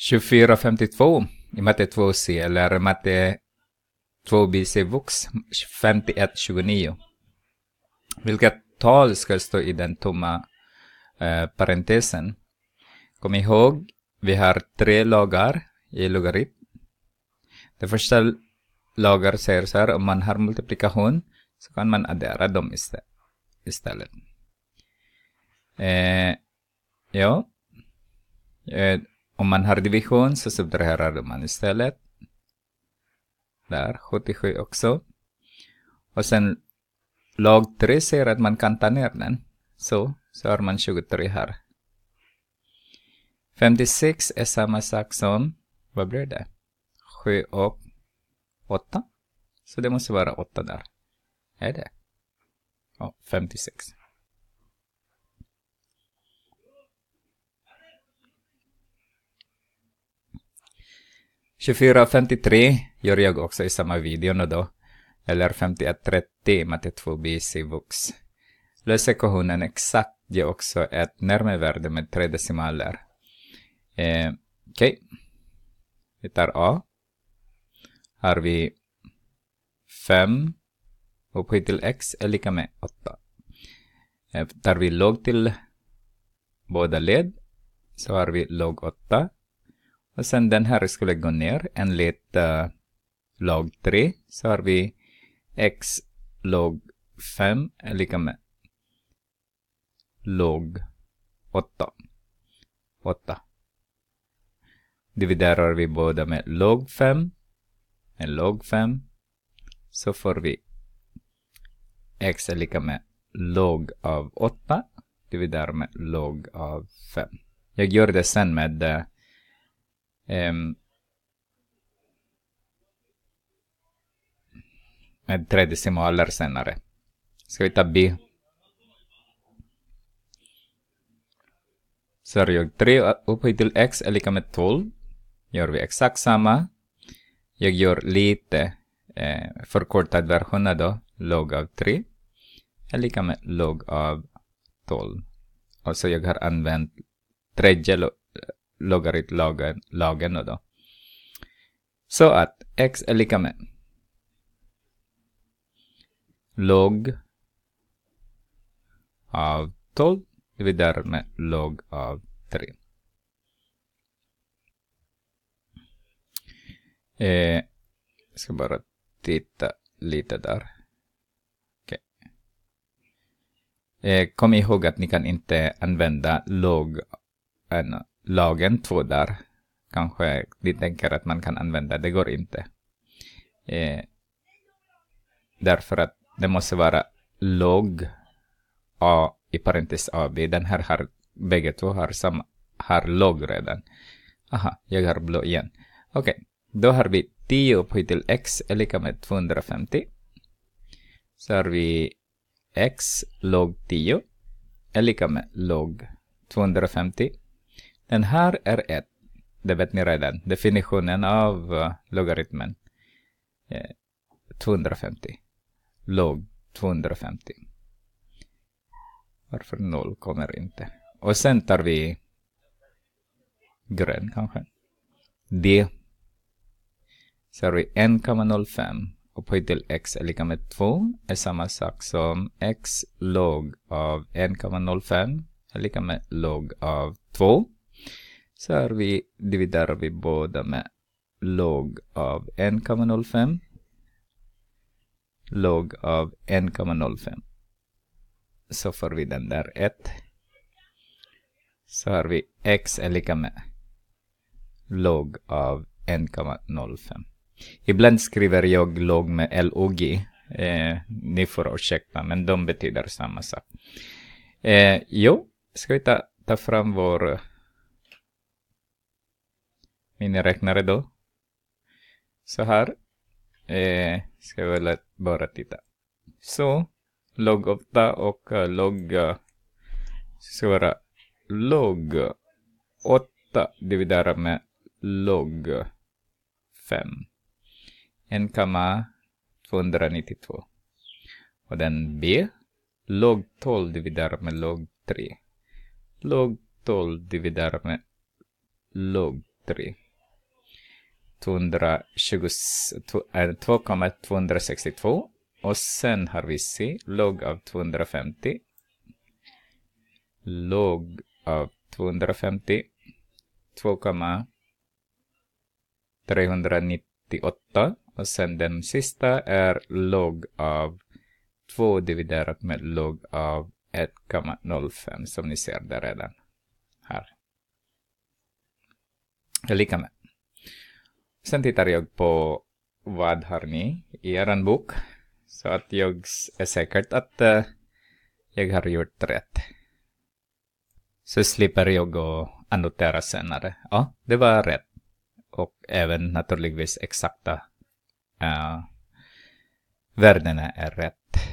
2452 i matte 2C eller matte 2BC Vux 5129. Vilket tal ska stå i den tomma eh, parentesen? Kom ihåg, vi har tre lagar i logaritm. Det första lagar säger så här, om man har multiplikation så kan man addera dem istället. Eh, ja. Eh, om man har division så subtraherar man istället. Där, 77 också. Och sen log 3 säger att man kan ta ner den. Så, så har man 23 här. 56 är samma sak som, vad blir det? 7 och 8. Så det måste vara 8 där. Är det? Ja, 56. 24.53 gör jag också i samma video nu då. Eller 51.30 matte 2b C-vux. Löser exakt ger också ett närmevärde med tre decimaler. Eh, Okej. Okay. Vi tar A. Har vi 5 upphöjt till x är lika med 8. Eh, tar vi log till båda led så har vi log 8 och sen den här skulle gå ner enligt uh, eh, log 3. Så har vi x log 5 är lika med log 8. 8. Dividerar vi båda med log 5. Med log 5. Så får vi x är lika med log av 8. Dividerar med log av 5. Jag gör det sen med eh, med eh, tre decimaler senare. Ska vi ta B? Sörjog 3 upphöjt till x är lika med 12. Gör vi exakt samma. Jag gör lite eh, förkortad version då. Log av 3 är lika med log av 12. Och så jag har använt tredje logaritlagen lagen då, Så att x är lika med log av 12 dividerat med log av 3. Eh, jag ska bara titta lite där. Okay. Eh, kom ihåg att ni kan inte använda log, en, lagen två där. Kanske de tänker att man kan använda, det går inte. Eh, därför att det måste vara log A i parentes AB. Den här har, bägge två har samma, har log redan. Aha, jag har blå igen. Okej, okay. då har vi 10 upphöjt till x är lika med 250. Så har vi x log 10 är lika med log 250 den här är 1. Det vet ni redan. Definitionen av eh, logaritmen. Eh, 250. Log 250. Varför 0 kommer inte? Och sen tar vi grön kanske. D. Så har vi 1,05 upphöjt till x är lika med 2 är samma sak som x log av 1,05 är lika med log av 2 så har vi, dividerar vi båda med log av 1,05 log av 1,05 så får vi den där 1 så har vi x är lika med log av 1,05 ibland skriver jag log med log eh, ni får ursäkta men de betyder samma sak eh, jo, ska vi ta, ta fram vår miniräknare då. Så här. Eh, ska vi bara titta. Så, log 8 och eh, log... Eh, ska vara log 8 dividerat med log 5. 1,292. Och den B, log 12 dividerat med log 3. Log 12 dividerat med log 3. 2,262 eh, och sen har vi C, log av 250. Log av 250. 2,398 och sen den sista är log av 2 dividerat med log av 1,05 som ni ser där redan här. Det är lika med Sen tittar jag på vad har ni i er bok. Så att jag är säkert att uh, jag har gjort rätt. Så slipper jag att annotera senare. Ja, det var rätt. Och även naturligtvis exakta uh, värdena är rätt.